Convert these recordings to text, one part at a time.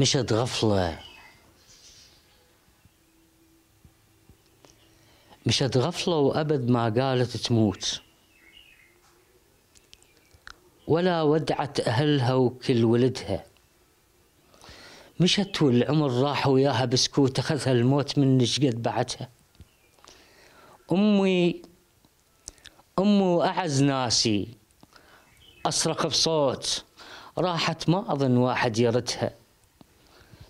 مشت غفلة مشت غفلة وأبد ما قالت تموت ولا ودعت أهلها وكل ولدها مشت والعمر راح وياها بسكوت أخذها الموت من شقد بعتها أمي أمي وأعز ناسي أصرخ بصوت راحت ما أظن واحد يردها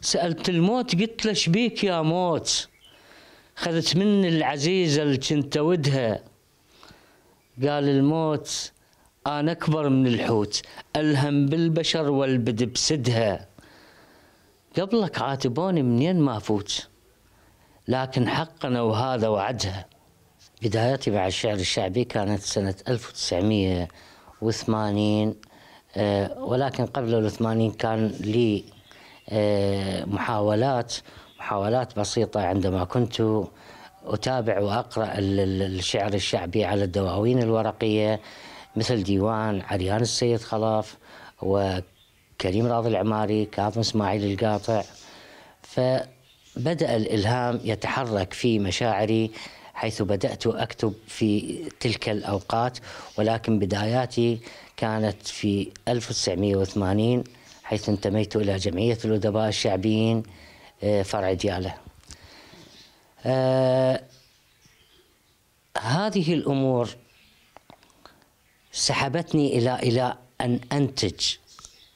سألت الموت قلت له شبيك يا موت خذت مني العزيزة اللي كنت ودها قال الموت أنا أكبر من الحوت ألهم بالبشر والبد بسدها قبلك عاتبوني منين ما فوت لكن حقنا وهذا وعدها بدايتي مع الشعر الشعبي كانت سنة 1980 آه، ولكن قبل الثمانين كان لي آه، محاولات محاولات بسيطة عندما كنت أتابع وأقرأ الشعر الشعبي على الدواوين الورقية مثل ديوان عريان السيد خلف وكريم راضي العماري كاظم اسماعيل القاطع فبدأ الإلهام يتحرك في مشاعري حيث بدأت أكتب في تلك الأوقات ولكن بداياتي كانت في 1980 حيث انتميت إلى جمعية الأدباء الشعبيين آه، فرع ديالة آه، هذه الأمور سحبتني إلى إلى أن أنتج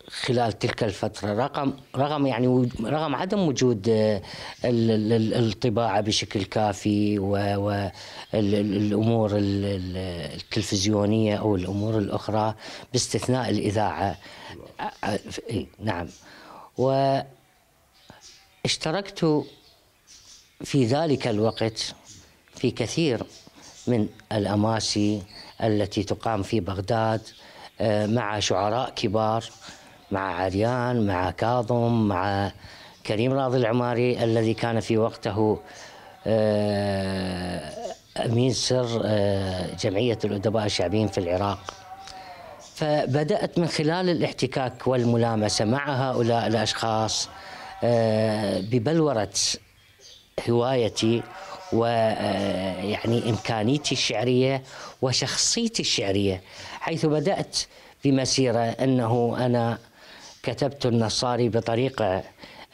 خلال تلك الفترة رغم رغم يعني رغم عدم وجود آه، الطباعة بشكل كافي والأمور التلفزيونية أو الأمور الأخرى باستثناء الإذاعة آه، آه، إيه، نعم واشتركت في ذلك الوقت في كثير من الأماسي التي تقام في بغداد مع شعراء كبار مع عريان مع كاظم مع كريم راضي العماري الذي كان في وقته آه، أمين سر آه، جمعية الأدباء الشعبيين في العراق فبدأت من خلال الاحتكاك والملامسة مع هؤلاء الأشخاص آه، ببلورة هوايتي ويعني إمكانيتي الشعرية وشخصيتي الشعرية حيث بدأت بمسيرة أنه أنا كتبت النصاري بطريقة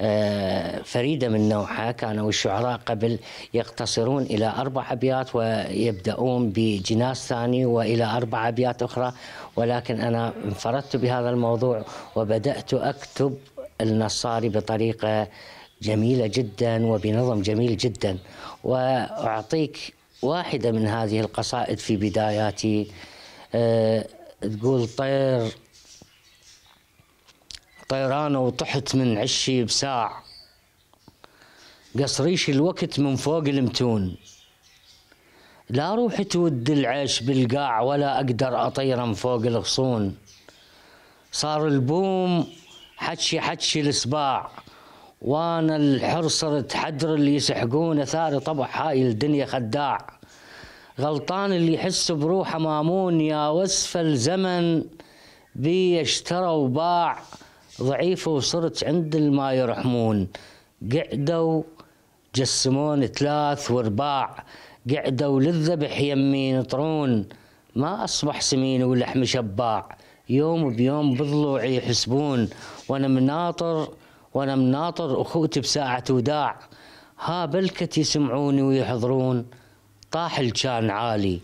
آه، فريدة من نوعها كانوا الشعراء قبل يقتصرون إلى أربع أبيات ويبدأون بجناس ثاني وإلى أربع أبيات أخرى ولكن أنا انفردت بهذا الموضوع وبدأت أكتب النصاري بطريقة جميلة جدا وبنظم جميل جدا وأعطيك واحدة من هذه القصائد في بداياتي آه، تقول طير طيران وطحت من عشي بساع قصريش الوقت من فوق المتون لا روح تود العيش بالقاع ولا أقدر أطير من فوق الغصون صار البوم حتشي حتشي الصباع وانا الحر صرت حدر اللي يسحقون ثاري طبع هاي الدنيا خداع غلطان اللي يحس بروحه مامون يا وسف الزمن بي اشترى وباع ضعيفة وصرت عند الما يرحمون قعدوا جسمون ثلاث ورباع قعدوا للذبح يمين طرون ما أصبح سمين ولحم شباع يوم بيوم بضلوعي يحسبون وأنا مناطر وأنا مناطر أخوتي بساعة وداع ها بلكت يسمعوني ويحضرون طاح الجان عالي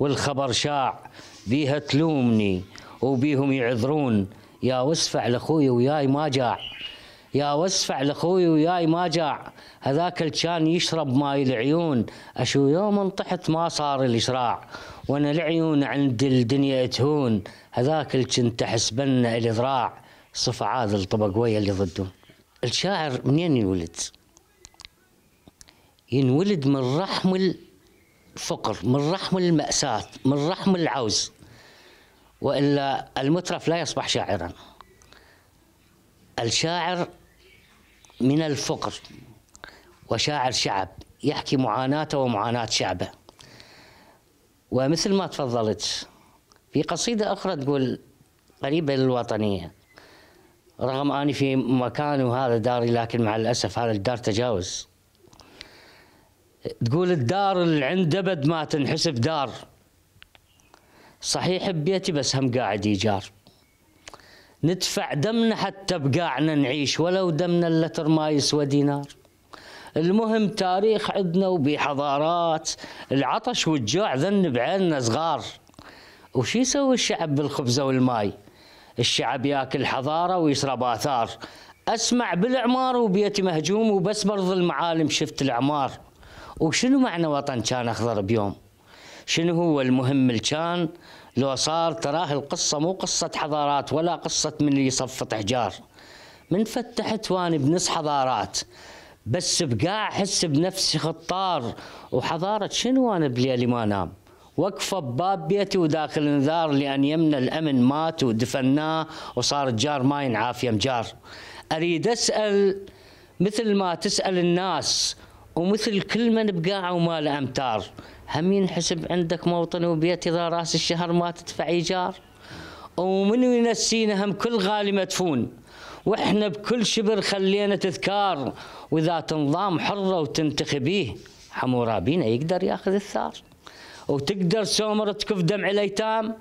والخبر شاع بيها تلومني وبيهم يعذرون يا وسفع لاخوي وياي ما جاع يا وسفع لاخوي وياي ما جاع هذاك الجان كان يشرب ماي العيون اشو يوم طحت ما صار الاشراع وانا العيون عند الدنيا تهون هذاك اللي كنت احسبن الاذراع صف هذا الطبق ويا اللي ضده الشاعر منين ينولد؟ ينولد من رحم الفقر من رحم المأساة من رحم العوز والا المترف لا يصبح شاعرا الشاعر من الفقر وشاعر شعب يحكي معاناته ومعاناه شعبه ومثل ما تفضلت في قصيده اخرى تقول قريبه للوطنيه رغم اني في مكان وهذا داري لكن مع الاسف هذا الدار تجاوز تقول الدار اللي عند ابد ما تنحسب دار صحيح ببيتي بس هم قاعد ايجار ندفع دمنا حتى بقاعنا نعيش ولو دمنا اللتر ما يسوى دينار المهم تاريخ عندنا وبحضارات العطش والجوع ذن بعيننا صغار وش يسوي الشعب بالخبزة والماي الشعب ياكل حضارة ويشرب آثار أسمع بالإعمار وبيتي مهجوم وبس برض المعالم شفت الأعمار وشنو معنى وطن كان أخضر بيوم شنو هو المهم اللي كان لو صار تراه القصة مو قصة حضارات ولا قصة من اللي يصفط حجار من فتحت واني بنص حضارات بس بقاع احس بنفسي خطار وحضارة شنو انا بليلي ما نام وقفه بباب بيتي وداخل انذار لان يمنا الامن مات ودفناه وصار الجار ما ينعاف يم جار اريد اسال مثل ما تسال الناس ومثل كل من بقاعة وماله أمتار هم ينحسب عندك موطن وبيت إذا راس الشهر ما تدفع إيجار ومن ينسينا هم كل غالي مدفون واحنا بكل شبر خلينا تذكار واذا تنظام حره وتنتخبيه حمورابينا يقدر ياخذ الثار وتقدر سومر تكف دمع الايتام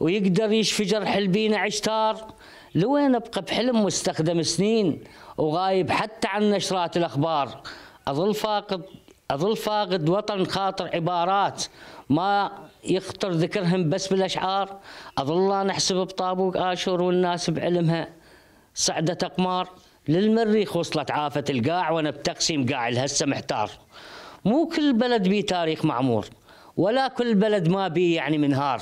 ويقدر يشفي جرح البينا عشتار لوين ابقى بحلم مستخدم سنين وغايب حتى عن نشرات الاخبار اظل فاقد اظل فاقد وطن خاطر عبارات ما يخطر ذكرهم بس بالاشعار اظل نحسب بطابوق اشور والناس بعلمها صعدت اقمار للمريخ وصلت عافة القاع وانا بتقسيم قاع لهسه محتار مو كل بلد بيه تاريخ معمور ولا كل بلد ما بيه يعني منهار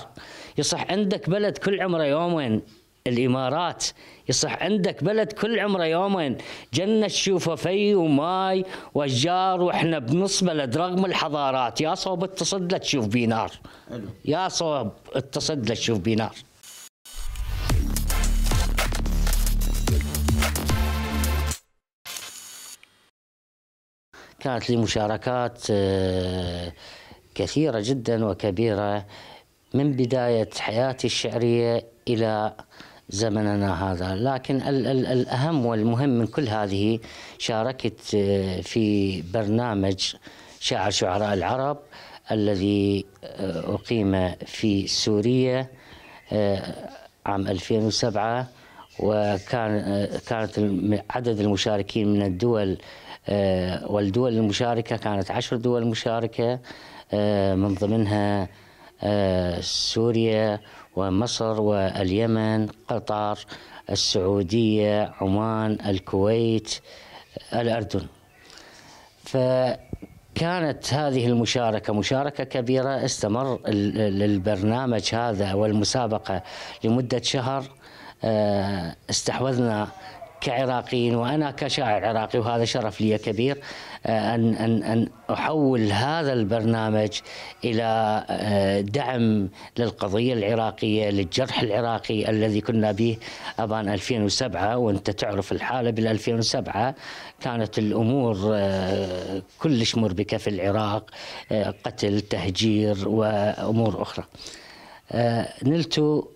يصح عندك بلد كل عمره يومين الامارات يصح عندك بلد كل عمره يومين جنه تشوفه في وماي واشجار واحنا بنص بلد رغم الحضارات يا صوب اتصد لا تشوف بينار يا صوب اتصد لا تشوف بينار كانت لي مشاركات آه، كثيره جدا وكبيره من بدايه حياتي الشعريه الى زمننا هذا لكن ال ال الأهم والمهم من كل هذه شاركت آه، في برنامج شاعر شعراء العرب الذي آه، أقيم في سوريا آه، عام 2007 وكان كانت عدد المشاركين من الدول والدول المشاركة كانت عشر دول مشاركة من ضمنها آه، سوريا ومصر واليمن قطر السعودية عمان الكويت الأردن فكانت هذه المشاركة مشاركة كبيرة استمر البرنامج هذا والمسابقة لمدة شهر آه، استحوذنا كعراقيين وانا كشاعر عراقي وهذا شرف لي كبير آه، ان ان ان احول هذا البرنامج الى آه، دعم للقضيه العراقيه للجرح العراقي الذي كنا به ابان 2007 وانت تعرف الحاله بال 2007 كانت الامور آه، كلش مربكه في العراق قتل تهجير وامور اخرى نلتو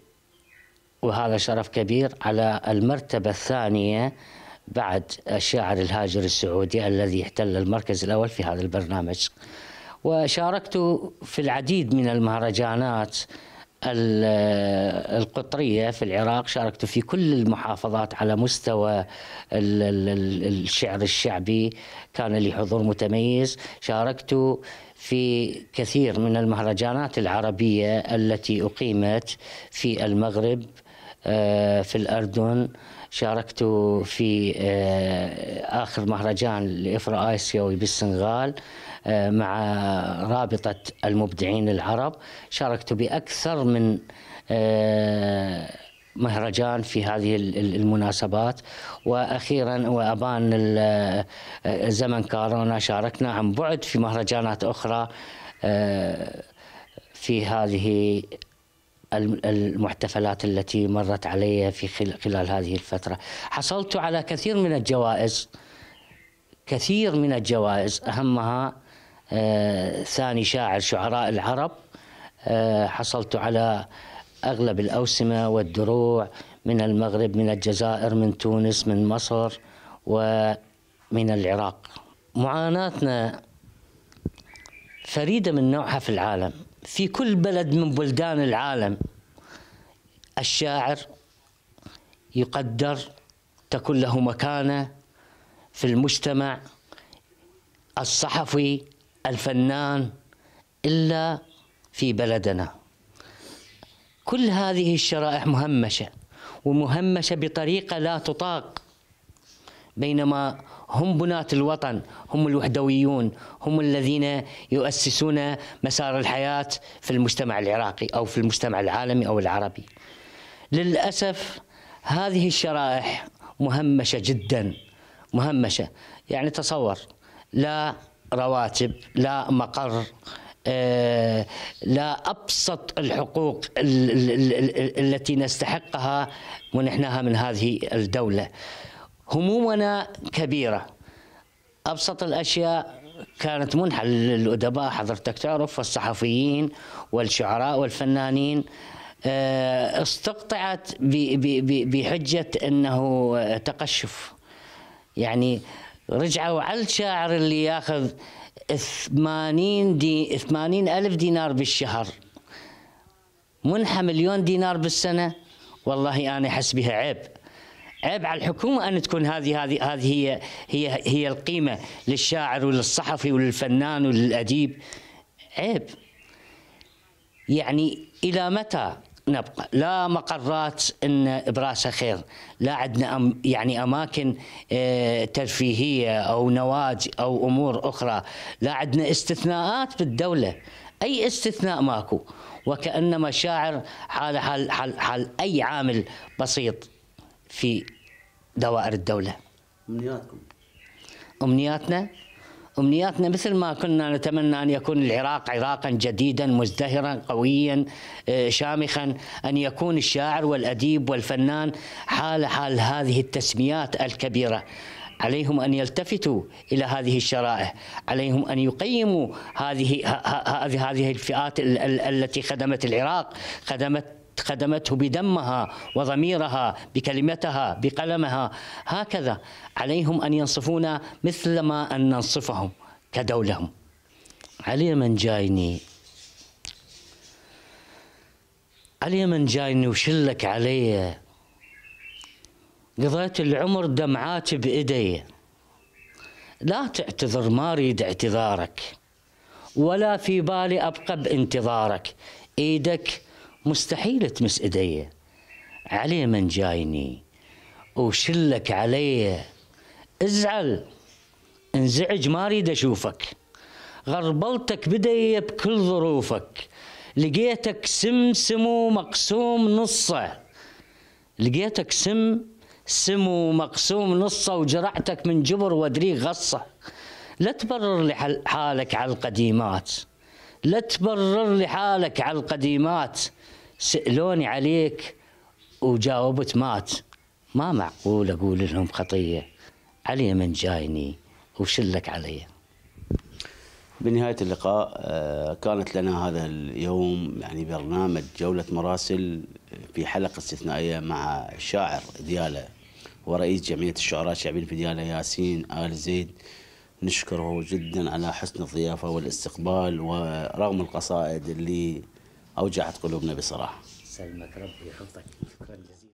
وهذا شرف كبير على المرتبة الثانية بعد الشاعر الهاجر السعودي الذي احتل المركز الأول في هذا البرنامج وشاركت في العديد من المهرجانات القطرية في العراق شاركت في كل المحافظات على مستوى الشعر الشعبي كان لي حضور متميز شاركت في كثير من المهرجانات العربية التي أقيمت في المغرب آه، في الأردن شاركت في آه، آخر مهرجان لإفرا آسيوي بالسنغال آه، مع رابطة المبدعين العرب شاركت بأكثر من مهرجان في هذه المناسبات واخيرا وابان زمن كورونا شاركنا عن بعد في مهرجانات اخرى في هذه المحتفلات التي مرت علي في خلال هذه الفترة حصلت على كثير من الجوائز كثير من الجوائز أهمها آه، ثاني شاعر شعراء العرب آه، حصلت على أغلب الأوسمة والدروع من المغرب من الجزائر من تونس من مصر ومن العراق معاناتنا فريدة من نوعها في العالم في كل بلد من بلدان العالم الشاعر يقدر تكون له مكانه في المجتمع الصحفي الفنان الا في بلدنا كل هذه الشرائح مهمشه ومهمشه بطريقه لا تطاق بينما هم بناة الوطن هم الوحدويون هم الذين يؤسسون مسار الحياة في المجتمع العراقي أو في المجتمع العالمي أو العربي للأسف هذه الشرائح مهمشة جدا مهمشة يعني تصور لا رواتب لا مقر آه، لا ابسط الحقوق التي نستحقها منحناها من هذه الدوله. همومنا كبيرة أبسط الأشياء كانت منحة للأدباء حضرتك تعرف والصحفيين والشعراء والفنانين آه، استقطعت بحجة أنه تقشف يعني رجعوا على الشاعر اللي ياخذ 80 دي 80 ألف دينار بالشهر منحة مليون دينار بالسنة والله أنا احس بها عيب عيب على الحكومه ان تكون هذه هذه هذه هي هي هي القيمه للشاعر وللصحفي وللفنان وللاديب عيب يعني الى متى نبقى لا مقرات ان براسها خير لا عندنا أم يعني اماكن آه، ترفيهيه او نوادي او امور اخرى لا عندنا استثناءات بالدوله اي استثناء ماكو وكانما شاعر حال حال حال, حال اي عامل بسيط في دوائر الدولة أمنياتكم أمنياتنا أمنياتنا مثل ما كنا نتمنى أن يكون العراق عراقا جديدا مزدهرا قويا آه، شامخا أن يكون الشاعر والأديب والفنان حال حال هذه التسميات الكبيرة عليهم ان يلتفتوا الى هذه الشرائح، عليهم ان يقيموا هذه هذه هذه الفئات التي خدمت العراق، خدمت خدمته بدمها وضميرها بكلمتها بقلمها هكذا عليهم أن ينصفونا مثل ما أن ننصفهم كدولهم علي من جايني علي من جايني وشلك علي قضيت العمر دمعات بإيدي لا تعتذر ما أريد اعتذارك ولا في بالي أبقى بانتظارك إيدك مستحيل تمس ايديا علي من جايني وشلك علي ازعل انزعج ما اريد اشوفك غربلتك بدي بكل ظروفك لقيتك سم سمو مقسوم نصه لقيتك سم سمو مقسوم نصه وجرعتك من جبر وادري غصه لا تبرر حالك على القديمات لا تبرر حالك على القديمات سألوني عليك وجاوبت مات ما معقول أقول لهم خطية علي من جايني وشلك علي بنهاية اللقاء آه، كانت لنا هذا اليوم يعني برنامج جولة مراسل آه، في حلقة استثنائية مع الشاعر ديالة ورئيس جمعية الشعراء الشعبيين في ديالة ياسين آل زيد نشكره جدا على حسن الضيافة والاستقبال ورغم القصائد اللي أوجعت قلوبنا بصراحة سلمك ربي يحفظك